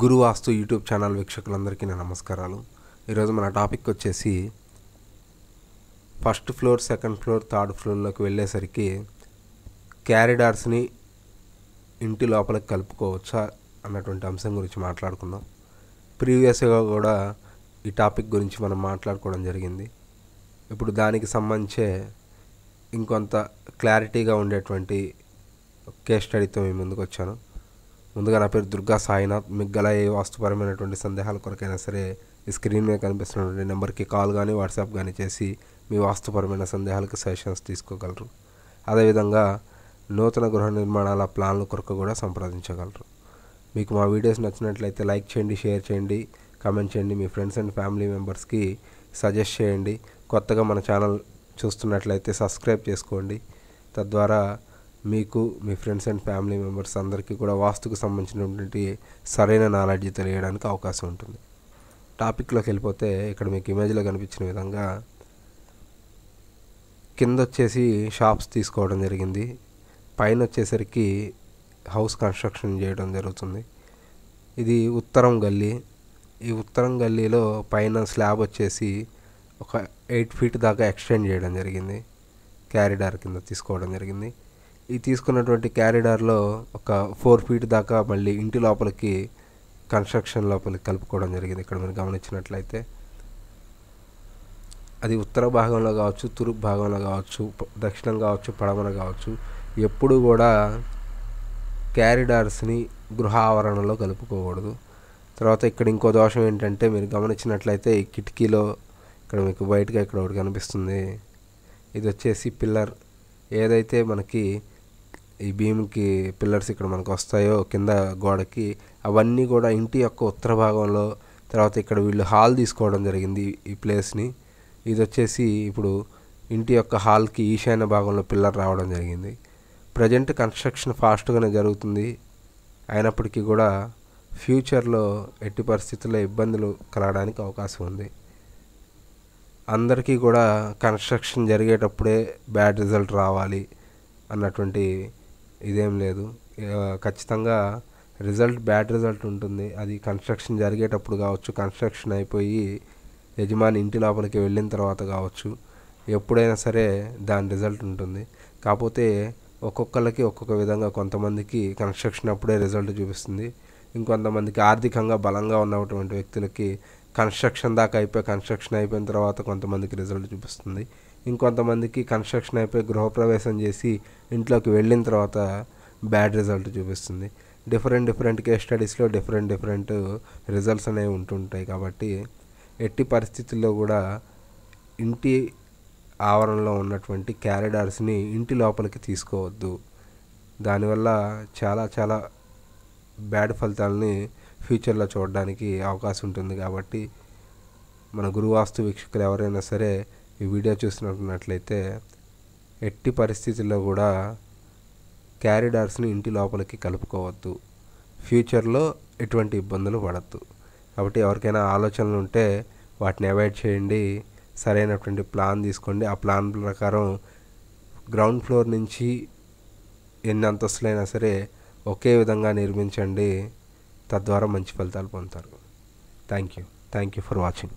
గురు వాస్తు YouTube channel వీక్షకులందరికీ నా నమస్కారాలు ఈరోజు మన టాపిక్ వచ్చేసి first floor second floor third ఫ్లోర్లోకి వెళ్ళేసరికి క్యారిడార్స్ని ఇంటి లోపలికి కలుపుకోవచ్చా అన్నటువంటి అంశం గురించి మాట్లాడుకుందాం ప్రీవియస్గా కూడా ఈ టాపిక్ గురించి మనం మాట్లాడుకోవడం జరిగింది ఇప్పుడు దానికి సంబంధించే ఇంకొంత క్లారిటీగా ఉండేటువంటి కేస్ స్టడీతో మేము ముందుకు వచ్చాను ముందుగా నా పేరు దుర్గా సాయినాథ్ మీకు గల ఏ వాస్తుపరమైనటువంటి సందేహాల కొరకైనా సరే ఈ స్క్రీన్ మీద కనిపిస్తున్నటువంటి నెంబర్కి కాల్ కానీ వాట్సాప్ కానీ చేసి మీ వాస్తుపరమైన సందేహాలకు సజెషన్స్ తీసుకోగలరు అదేవిధంగా నూతన గృహ నిర్మాణాల ప్లాన్ల కొరకు కూడా సంప్రదించగలరు మీకు మా వీడియోస్ నచ్చినట్లయితే లైక్ చేయండి షేర్ చేయండి కామెంట్ చేయండి మీ ఫ్రెండ్స్ అండ్ ఫ్యామిలీ మెంబర్స్కి సజెస్ట్ చేయండి కొత్తగా మన ఛానల్ చూస్తున్నట్లయితే సబ్స్క్రైబ్ చేసుకోండి తద్వారా మీకు మీ ఫ్రెండ్స్ అండ్ ఫ్యామిలీ మెంబర్స్ అందరికీ కూడా వాస్తుకు సంబంధించినటువంటి సరైన నాలెడ్జ్ తెలియడానికి అవకాశం ఉంటుంది టాపిక్లోకి వెళ్ళిపోతే ఇక్కడ మీకు ఇమేజ్లో కనిపించిన విధంగా కింద వచ్చేసి షాప్స్ తీసుకోవడం జరిగింది పైన వచ్చేసరికి హౌస్ కన్స్ట్రక్షన్ చేయడం జరుగుతుంది ఇది ఉత్తరం గల్లీ ఈ ఉత్తరం గల్లీలో పైన స్లాబ్ వచ్చేసి ఒక ఎయిట్ ఫీట్ దాకా ఎక్స్టెండ్ చేయడం జరిగింది క్యారిడార్ కింద తీసుకోవడం జరిగింది ఈ తీసుకున్నటువంటి క్యారిడార్లో ఒక ఫోర్ ఫీట్ దాకా మళ్ళీ ఇంటి లోపలికి కన్స్ట్రక్షన్ లోపలికి కలుపుకోవడం జరిగింది ఇక్కడ మీరు గమనించినట్లయితే అది ఉత్తర భాగంలో కావచ్చు తూర్పు భాగంలో కావచ్చు దక్షిణం కావచ్చు పడమన కావచ్చు ఎప్పుడు కూడా క్యారిడార్స్ని గృహ ఆవరణలో కలుపుకోకూడదు తర్వాత ఇక్కడ ఇంకో దోషం ఏంటంటే మీరు గమనించినట్లయితే ఈ కిటికీలో ఇక్కడ మీకు బయటగా ఇక్కడ ఒకటి కనిపిస్తుంది ఇది వచ్చేసి పిల్లర్ ఏదైతే మనకి ఈ భీమ్కి పిల్లర్స్ ఇక్కడ మనకు వస్తాయో కింద గోడకి అవన్నీ కూడా ఇంటి యొక్క ఉత్తర భాగంలో తర్వాత ఇక్కడ వీళ్ళు హాల్ తీసుకోవడం జరిగింది ఈ ప్లేస్ని ఇది వచ్చేసి ఇప్పుడు ఇంటి యొక్క హాల్కి ఈశాన్య భాగంలో పిల్లర్ రావడం జరిగింది ప్రజెంట్ కన్స్ట్రక్షన్ ఫాస్ట్గానే జరుగుతుంది అయినప్పటికీ కూడా ఫ్యూచర్లో ఎట్టి పరిస్థితుల్లో ఇబ్బందులు కలగడానికి అవకాశం ఉంది అందరికీ కూడా కన్స్ట్రక్షన్ జరిగేటప్పుడే బ్యాడ్ రిజల్ట్ రావాలి అన్నటువంటి ఇదేం లేదు ఖచ్చితంగా రిజల్ట్ బ్యాడ్ రిజల్ట్ ఉంటుంది అది కన్స్ట్రక్షన్ జరిగేటప్పుడు కావచ్చు కన్స్ట్రక్షన్ అయిపోయి యజమాని ఇంటి లోపలికి వెళ్ళిన తర్వాత కావచ్చు ఎప్పుడైనా సరే దాని రిజల్ట్ ఉంటుంది కాకపోతే ఒక్కొక్కరికి ఒక్కొక్క విధంగా కొంతమందికి కన్స్ట్రక్షన్ అప్పుడే రిజల్ట్ చూపిస్తుంది ఇంకొంతమందికి ఆర్థికంగా బలంగా ఉన్నటువంటి వ్యక్తులకి కన్స్ట్రక్షన్ దాకా అయిపోయి కన్స్ట్రక్షన్ అయిపోయిన తర్వాత కొంతమందికి రిజల్ట్ చూపిస్తుంది ఇంకొంతమందికి కన్స్ట్రక్షన్ అయిపోయి గృహప్రవేశం చేసి ఇంట్లోకి వెళ్ళిన తర్వాత బ్యాడ్ రిజల్ట్ చూపిస్తుంది డిఫరెంట్ డిఫరెంట్ కేస్ స్టడీస్లో డిఫరెంట్ డిఫరెంట్ రిజల్ట్స్ అనేవి ఉంటుంటాయి కాబట్టి ఎట్టి పరిస్థితుల్లో కూడా ఇంటి ఆవరణలో ఉన్నటువంటి క్యారిడార్స్ని ఇంటి లోపలికి తీసుకోవద్దు దానివల్ల చాలా చాలా బ్యాడ్ ఫలితాలని ఫ్యూచర్లో చూడడానికి అవకాశం ఉంటుంది కాబట్టి మన గురువాస్తు వీక్షకులు ఎవరైనా సరే ఈ వీడియో చూస్తున్నట్లయితే ఎట్టి పరిస్థితుల్లో కూడా క్యారిడార్స్ని ఇంటి లోపలికి కలుపుకోవద్దు ఫ్యూచర్లో ఎటువంటి ఇబ్బందులు పడద్దు కాబట్టి ఎవరికైనా ఆలోచనలు ఉంటే వాటిని అవాయిడ్ చేయండి సరైనటువంటి ప్లాన్ తీసుకోండి ఆ ప్లాన్ ప్రకారం గ్రౌండ్ ఫ్లోర్ నుంచి ఎన్ని అంతస్తులైనా సరే ఒకే విధంగా నిర్మించండి తద్వారా మంచి ఫలితాలు పొందుతారు thank you thank you for watching